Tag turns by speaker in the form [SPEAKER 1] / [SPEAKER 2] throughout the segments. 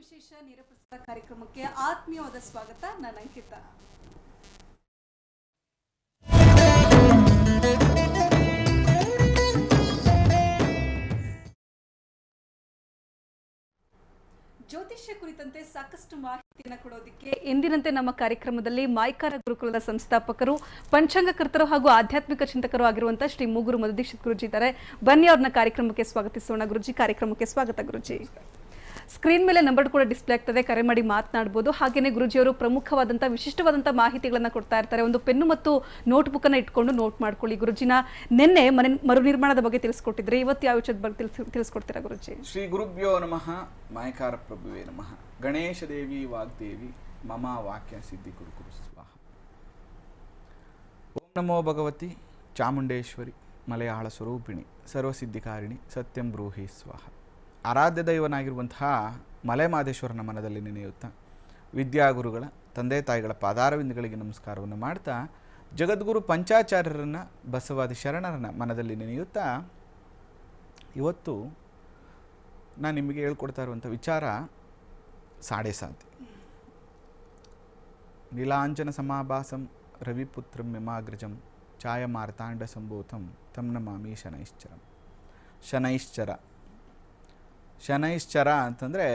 [SPEAKER 1] ವಿಶೇಷ ನೇರಪ್ರಸಾರ ಕಾರ್ಯಕ್ರಮಕ್ಕೆ ಆತ್ಮೀಯವಾದ ಸ್ವಾಗತ ನನ್ನ ಅಂಕಿತ ಜ್ಯೋತಿಷ್ಯ ಕುರಿತಂತೆ ಸಾಕಷ್ಟು ಮಾಹಿತಿಯನ್ನು ಕೊಡೋದಕ್ಕೆ ಎಂದಿನಂತೆ ನಮ್ಮ ಕಾರ್ಯಕ್ರಮದಲ್ಲಿ ಮಾಯಕಾರ ಗುರುಕುಲದ ಸಂಸ್ಥಾಪಕರು ಪಂಚಾಂಗಕರ್ತರು ಹಾಗೂ ಆಧ್ಯಾತ್ಮಿಕ ಚಿಂತಕರು ಆಗಿರುವಂತಹ ಶ್ರೀ ಮೂಗುರು ಮಧುದೀಕ್ಷಿತ್ ಗುರುಜಿ ಇದ್ದಾರೆ ಬನ್ನಿ ಅವ್ರನ್ನ ಕಾರ್ಯಕ್ರಮಕ್ಕೆ ಸ್ವಾಗತಿಸೋಣ ಗುರುಜಿ ಕಾರ್ಯಕ್ರಮಕ್ಕೆ ಸ್ವಾಗತ ಗುರುಜಿ ಸ್ಕ್ರೀನ್ ಮೇಲೆ ನಂಬರ್ ಕೂಡ ಡಿಸ್ಪ್ಲೇ ಆಗ್ತದೆ ಕರೆ ಮಾಡಿ ಮಾತನಾಡಬಹುದು ಹಾಗೆಯೇ ಗುರುಜಿಯವರು ಪ್ರಮುಖವಾದಂಥ ವಿಶಿಷ್ಟವಾದಂತಹ ಮಾಹಿತಿಗಳನ್ನು ಕೊಡ್ತಾ ಇರ್ತಾರೆ ಒಂದು ಪೆನ್ನು ಮತ್ತು ನೋಟ್ಬುಕ್ ಅನ್ನು ಇಟ್ಕೊಂಡು ನೋಟ್ ಮಾಡ್ಕೊಳ್ಳಿ ಗುರುಜಿನ ನಿನ್ನೆ ಮನೆ ಮರು ನಿರ್ಮಾಣದ ಬಗ್ಗೆ ತಿಳಿಸ್ಕೊಟ್ಟಿದ್ರೆ ಇವತ್ತು ಯಾವ ವಿಷಯದ ಬಗ್ಗೆ ತಿಳಿಸ್ಕೊಡ್ತೀರಾ ಗುರುಜಿ
[SPEAKER 2] ಶ್ರೀ ಗುರುಭ್ಯೋ ನಮಃ ಮಾಯಕಾರ ಪ್ರಭುವೇ ನಮಃ ಗಣೇಶ ದೇವಿ ವಾಗ್ದೇವಿ ಮಮ ವಾಕ್ಯ ಸಿದ್ಧಿ ಗುರುಕುರು ಸ್ವಾಹ ಓಂ ನಮೋ ಭಗವತಿ ಚಾಮುಂಡೇಶ್ವರಿ ಮಲಯಾಳ ಸ್ವರೂಪಿಣಿ ಸರ್ವಸಿದ್ಧಿಕಾರಿಣಿ ಸತ್ಯಂ ಬ್ರೂಹಿ ಸ್ವಾಹ ಆರಾಧ್ಯ ದೈವನಾಗಿರುವಂತಹ ಮಲೆಮಾದೇಶ್ವರನ ಮನದಲ್ಲಿ ನೆನೆಯುತ್ತಾ ವಿದ್ಯಾಗುರುಗಳ ತಂದೆ ತಾಯಿಗಳ ಪಾದಾರವಿಂದಗಳಿಗೆ ನಮಸ್ಕಾರವನ್ನು ಮಾಡ್ತಾ ಜಗದ್ಗುರು ಪಂಚಾಚಾರ್ಯರನ್ನು ಬಸವಾದಿ ಶರಣರನ್ನ ಮನದಲ್ಲಿ ನೆನೆಯುತ್ತಾ ಇವತ್ತು ನಾನು ನಿಮಗೆ ಹೇಳ್ಕೊಡ್ತಾ ಇರುವಂಥ ವಿಚಾರ ಸಾಡೆ ಸಾತಿ ನೀಲಾಂಜನ ಸಮಾಭಾಸಂ ರವಿಪುತ್ರಂ ಯಮಾಗ್ರಜಂ ಛಾಯಮಾರ್ತಾಂಡ ಸಂಭೂತಂ ತಮ್ನ ಮಾಮಿ ಶನೈಶ್ಚರಂ ಶನೈಶ್ಚರ ಶನೈಶ್ಚರ ಅಂತಂದರೆ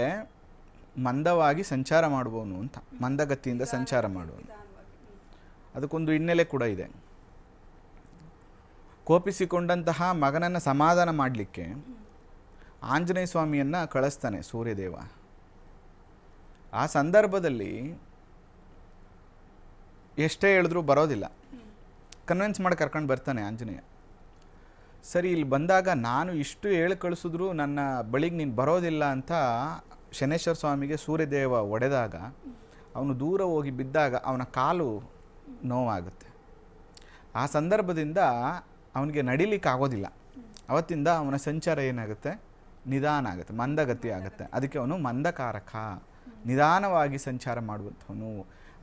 [SPEAKER 2] ಮಂದವಾಗಿ ಸಂಚಾರ ಮಾಡುವವನು ಅಂತ ಮಂದಗತಿಯಿಂದ ಸಂಚಾರ ಮಾಡುವನು ಅದಕ್ಕೊಂದು ಹಿನ್ನೆಲೆ ಕೂಡ ಇದೆ ಕೋಪಿಸಿಕೊಂಡಂತಹ ಮಗನನ್ನು ಸಮಾಧಾನ ಮಾಡಲಿಕ್ಕೆ ಆಂಜನೇಯ ಸ್ವಾಮಿಯನ್ನು ಕಳಿಸ್ತಾನೆ ಸೂರ್ಯದೇವ ಆ ಸಂದರ್ಭದಲ್ಲಿ ಎಷ್ಟೇ ಹೇಳಿದ್ರೂ ಬರೋದಿಲ್ಲ ಕನ್ವಿನ್ಸ್ ಮಾಡಿ ಕರ್ಕೊಂಡು ಬರ್ತಾನೆ ಆಂಜನೇಯ ಸರಿ ಇಲ್ಲಿ ಬಂದಾಗ ನಾನು ಇಷ್ಟು ಹೇಳಿ ಕಳಿಸಿದ್ರು ನನ್ನ ಬಳಿಗೆ ನೀನು ಬರೋದಿಲ್ಲ ಅಂತ ಶನೇಶ್ವರ ಸ್ವಾಮಿಗೆ ಸೂರ್ಯದೇವ ಒಡೆದಾಗ ಅವನು ದೂರ ಹೋಗಿ ಬಿದ್ದಾಗ ಅವನ ಕಾಲು ನೋವಾಗುತ್ತೆ ಆ ಸಂದರ್ಭದಿಂದ ಅವನಿಗೆ ನಡಿಲಿಕ್ಕೆ ಆಗೋದಿಲ್ಲ ಅವತ್ತಿಂದ ಅವನ ಸಂಚಾರ ಏನಾಗುತ್ತೆ ನಿಧಾನ ಆಗುತ್ತೆ ಮಂದಗತಿ ಆಗುತ್ತೆ ಅದಕ್ಕೆ ಅವನು ಮಂದಕಾರಕ ನಿಧಾನವಾಗಿ ಸಂಚಾರ ಮಾಡುವಂಥವನು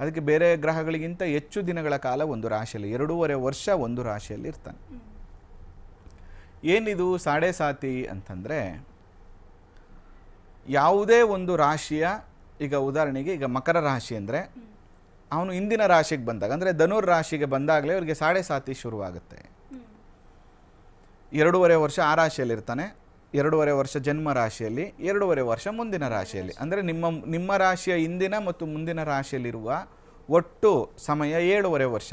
[SPEAKER 2] ಅದಕ್ಕೆ ಬೇರೆ ಗ್ರಹಗಳಿಗಿಂತ ಹೆಚ್ಚು ದಿನಗಳ ಕಾಲ ಒಂದು ರಾಶಿಯಲ್ಲಿ ಎರಡೂವರೆ ವರ್ಷ ಒಂದು ರಾಶಿಯಲ್ಲಿ ಇರ್ತಾನೆ ಏನಿದು ಸಾಡೆ ಸಾತಿ ಅಂತಂದರೆ ಯಾವುದೇ ಒಂದು ರಾಶಿಯ ಈಗ ಉದಾಹರಣೆಗೆ ಈಗ ಮಕರ ರಾಶಿ ಅಂದರೆ ಅವನು ಇಂದಿನ ರಾಶಿಗೆ ಬಂದಾಗ ಅಂದರೆ ಧನುರ್ ರಾಶಿಗೆ ಬಂದಾಗಲೇ ಅವರಿಗೆ ಸಾಡೆ ಸಾತಿ ಶುರುವಾಗುತ್ತೆ ಎರಡೂವರೆ ವರ್ಷ ಆ ರಾಶಿಯಲ್ಲಿರ್ತಾನೆ ಎರಡೂವರೆ ವರ್ಷ ಜನ್ಮ ರಾಶಿಯಲ್ಲಿ ಎರಡೂವರೆ ವರ್ಷ ಮುಂದಿನ ರಾಶಿಯಲ್ಲಿ ಅಂದರೆ ನಿಮ್ಮ ನಿಮ್ಮ ರಾಶಿಯ ಇಂದಿನ ಮತ್ತು ಮುಂದಿನ ರಾಶಿಯಲ್ಲಿರುವ ಒಟ್ಟು ಸಮಯ ಏಳುವರೆ ವರ್ಷ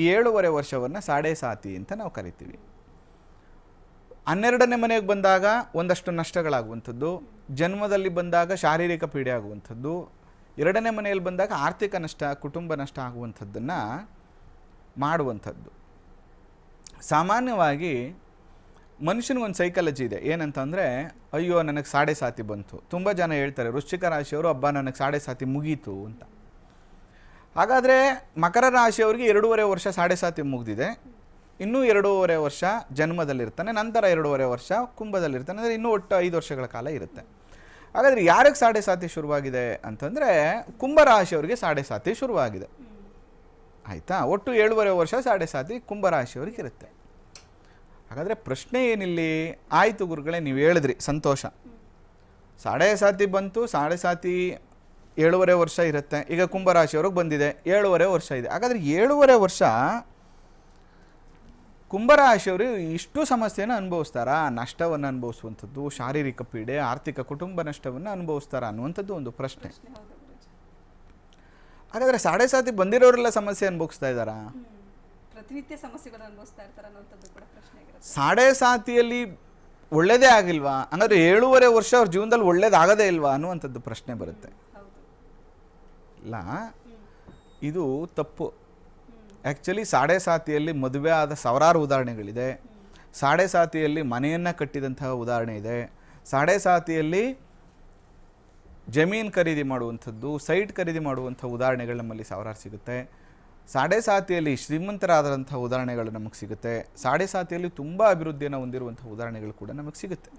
[SPEAKER 2] ಈ ಏಳುವರೆ ವರ್ಷವನ್ನು ಸಾಡೆ ಸಾತಿ ಅಂತ ನಾವು ಕರಿತೀವಿ ಹನ್ನೆರಡನೇ ಮನೆಗೆ ಬಂದಾಗ ಒಂದಷ್ಟು ನಷ್ಟಗಳಾಗುವಂಥದ್ದು ಜನ್ಮದಲ್ಲಿ ಬಂದಾಗ ಶಾರೀರಿಕ ಪೀಡೆ ಆಗುವಂಥದ್ದು ಎರಡನೇ ಮನೆಯಲ್ಲಿ ಬಂದಾಗ ಆರ್ಥಿಕ ನಷ್ಟ ಕುಟುಂಬ ನಷ್ಟ ಆಗುವಂಥದ್ದನ್ನು ಮಾಡುವಂಥದ್ದು ಸಾಮಾನ್ಯವಾಗಿ ಮನುಷ್ಯನಿಗೊಂದು ಸೈಕಾಲಜಿ ಇದೆ ಏನಂತಂದರೆ ಅಯ್ಯೋ ನನಗೆ ಸಾಡೆ ಸಾತಿ ಬಂತು ತುಂಬ ಜನ ಹೇಳ್ತಾರೆ ವೃಶ್ಚಿಕ ರಾಶಿಯವರು ಹಬ್ಬ ನನಗೆ ಸಾಡೆ ಸಾತಿ ಮುಗೀತು ಅಂತ ಹಾಗಾದರೆ ಮಕರ ರಾಶಿಯವರಿಗೆ ಎರಡೂವರೆ ವರ್ಷ ಸಾಡೆ ಸಾತಿ ಮುಗಿದಿದೆ ಇನ್ನೂ ಎರಡೂವರೆ ವರ್ಷ ಜನ್ಮದಲ್ಲಿರ್ತಾನೆ ನಂತರ ಎರಡೂವರೆ ವರ್ಷ ಕುಂಭದಲ್ಲಿರ್ತಾನೆ ಅಂದರೆ ಇನ್ನೂ ಒಟ್ಟು ಐದು ವರ್ಷಗಳ ಕಾಲ ಇರುತ್ತೆ ಹಾಗಾದರೆ ಯಾರಿಗೆ ಸಾಡೆ ಸಾತಿ ಶುರುವಾಗಿದೆ ಅಂತಂದರೆ ಕುಂಭರಾಶಿಯವರಿಗೆ ಸಾಡೆ ಸಾತಿ ಶುರುವಾಗಿದೆ ಆಯಿತಾ ಒಟ್ಟು ಏಳುವರೆ ವರ್ಷ ಸಾಡೆ ಸಾತಿ ಕುಂಭರಾಶಿಯವರಿಗೆ ಇರುತ್ತೆ ಹಾಗಾದರೆ ಪ್ರಶ್ನೆ ಏನಿಲ್ಲಿ ಆಯಿತು ಗುರುಗಳೇ ನೀವು ಹೇಳಿದ್ರಿ ಸಂತೋಷ ಸಾಡೆ ಸಾತಿ ಬಂತು ಸಾಡೆ ಸಾತಿ ಏಳುವರೆ ವರ್ಷ ಇರುತ್ತೆ ಈಗ ಕುಂಭರಾಶಿಯವ್ರಿಗೆ ಬಂದಿದೆ ಏಳುವರೆ ವರ್ಷ ಇದೆ ಹಾಗಾದರೆ ಏಳುವರೆ ವರ್ಷ ಕುಂಭರಾಶಿಯವರು ಇಷ್ಟು ಸಮಸ್ಯೆಯನ್ನು ಅನುಭವಿಸ್ತಾರಾ ನಷ್ಟವನ್ನು ಅನುಭವಿಸುವಂಥದ್ದು ಶಾರೀರಿಕ ಪೀಡೆ ಆರ್ಥಿಕ ಕುಟುಂಬ ನಷ್ಟವನ್ನು ಅನುಭವಿಸ್ತಾರಾ ಅನ್ನುವಂಥದ್ದು ಒಂದು ಪ್ರಶ್ನೆ ಹಾಗಾದರೆ ಸಾಡೆ ಸಾತಿ ಬಂದಿರೋರೆಲ್ಲ ಸಮಸ್ಯೆ ಅನುಭವಿಸ್ತಾ ಇದ್ದಾರಾ
[SPEAKER 1] ಪ್ರತಿನಿತ್ಯ ಅನುಭವಿಸ್ತಾ
[SPEAKER 2] ಸಾಡೆ ಸಾತಿಯಲ್ಲಿ ಒಳ್ಳೇದೇ ಆಗಿಲ್ವಾ ಅಂದ್ರೆ ಏಳೂವರೆ ವರ್ಷ ಅವ್ರ ಜೀವನದಲ್ಲಿ ಒಳ್ಳೇದಾಗದೇ ಇಲ್ವಾ ಅನ್ನುವಂಥದ್ದು ಪ್ರಶ್ನೆ ಬರುತ್ತೆ ಇಲ್ಲ ಇದು ತಪ್ಪು ಆ್ಯಕ್ಚುಲಿ ಸಾಡೆ ಸಾತಿಯಲ್ಲಿ ಮದುವೆ ಆದ ಸಾವಿರಾರು ಉದಾಹರಣೆಗಳಿದೆ ಸಾಡೆ ಸಾತಿಯಲ್ಲಿ ಮನೆಯನ್ನು ಕಟ್ಟಿದಂತಹ ಉದಾಹರಣೆ ಇದೆ ಸಾಡೆ ಸಾತಿಯಲ್ಲಿ ಜಮೀನು ಖರೀದಿ ಮಾಡುವಂಥದ್ದು ಸೈಟ್ ಖರೀದಿ ಮಾಡುವಂಥ ಉದಾಹರಣೆಗಳು ನಮ್ಮಲ್ಲಿ ಸಾವಿರಾರು ಸಿಗುತ್ತೆ ಸಾಡೆ ಸಾತಿಯಲ್ಲಿ ಶ್ರೀಮಂತರಾದಂಥ ಉದಾಹರಣೆಗಳು ನಮಗೆ ಸಿಗುತ್ತೆ ಸಾಡೆ ಸಾತಿಯಲ್ಲಿ ತುಂಬ ಅಭಿವೃದ್ಧಿಯನ್ನು ಹೊಂದಿರುವಂಥ ಉದಾಹರಣೆಗಳು ಕೂಡ ನಮಗೆ ಸಿಗುತ್ತೆ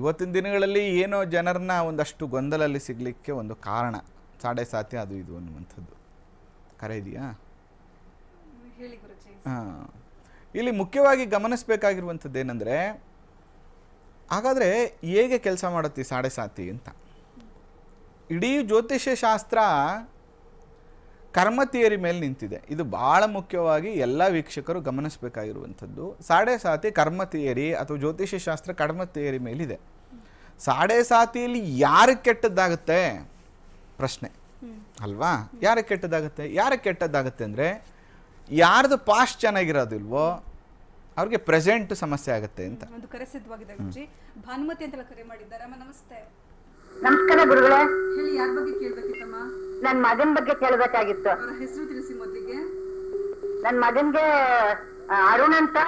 [SPEAKER 2] ಇವತ್ತಿನ ದಿನಗಳಲ್ಲಿ ಏನೋ ಜನರನ್ನ ಒಂದಷ್ಟು ಗೊಂದಲಲ್ಲಿ ಸಿಗಲಿಕ್ಕೆ ಒಂದು ಕಾರಣ ಸಾಡೆ ಸಾತಿ ಅದು ಇದು ಅನ್ನುವಂಥದ್ದು ಕರೆ ಇದೆಯಾ ಹಾಂ ಇಲ್ಲಿ ಮುಖ್ಯವಾಗಿ ಗಮನಿಸಬೇಕಾಗಿರುವಂಥದ್ದು ಏನಂದರೆ ಹಾಗಾದರೆ ಹೇಗೆ ಕೆಲಸ ಮಾಡುತ್ತೆ ಸಾಡೆ ಸಾತಿ ಅಂತ ಇಡೀ ಜ್ಯೋತಿಷ್ಯ ಶಾಸ್ತ್ರ ಕರ್ಮ ಥಿಯರಿ ಮೇಲೆ ನಿಂತಿದೆ ಇದು ಭಾಳ ಮುಖ್ಯವಾಗಿ ಎಲ್ಲ ವೀಕ್ಷಕರು ಗಮನಿಸಬೇಕಾಗಿರುವಂಥದ್ದು ಸಾಡೆ ಸಾತಿ ಕರ್ಮ ಥಿಯರಿ ಅಥವಾ ಜ್ಯೋತಿಷ್ಯ ಶಾಸ್ತ್ರ ಕರ್ಮ ಥಿಯರಿ ಮೇಲಿದೆ ಸಾಡೆ ಸಾತಿಯಲ್ಲಿ ಯಾರಿಗೆ ಕೆಟ್ಟದ್ದಾಗುತ್ತೆ ಪ್ರಶ್ನೆ ಅಲ್ವಾ ಯಾರಿಗೆ ಕೆಟ್ಟದ್ದಾಗುತ್ತೆ ಯಾರಿಗೆ ಕೆಟ್ಟದ್ದಾಗುತ್ತೆ ಅಂದರೆ ಯಾರ್ದು ಪಾಸ್ಟ್ ಚೆನ್ನಾಗಿರೋದಿಲ್ವೋ ಅವ್ರಿಗೆ ಪ್ರೆಸೆಂಟ್ ಸಮಸ್ಯೆ ಆಗುತ್ತೆ ಅಂತ
[SPEAKER 1] ಒಂದು ಕರೆ ಸಿದ್ಧವಾಗಿದೆ ಗುರುಜಿ ಭಾನುಮತಿ ಅಂತ ಕರೆ ಮಾಡಿದ್ದಾರಮ್ಮ ನಮಸ್ತೆ
[SPEAKER 2] ನಮಸ್ಕಾರ ಗುರುಗಳೇ
[SPEAKER 1] ಹೇಳಿ ಯಾರ ಬಗ್ಗೆ ಕೇಳ್ಬೇಕಿತ್ತಮ್ಮ ನನ್ನ ಮಗನ ಬಗ್ಗೆ ಕೇಳಬೇಕಾಗಿತ್ತು ಅವರ ಹೆಸರು ತಿಳಿಸಿ ಮೊದಲಿಗೆ ನನ್ನ ಮಗನ್ಗೆ ಅರುಣ್ ಅಂತ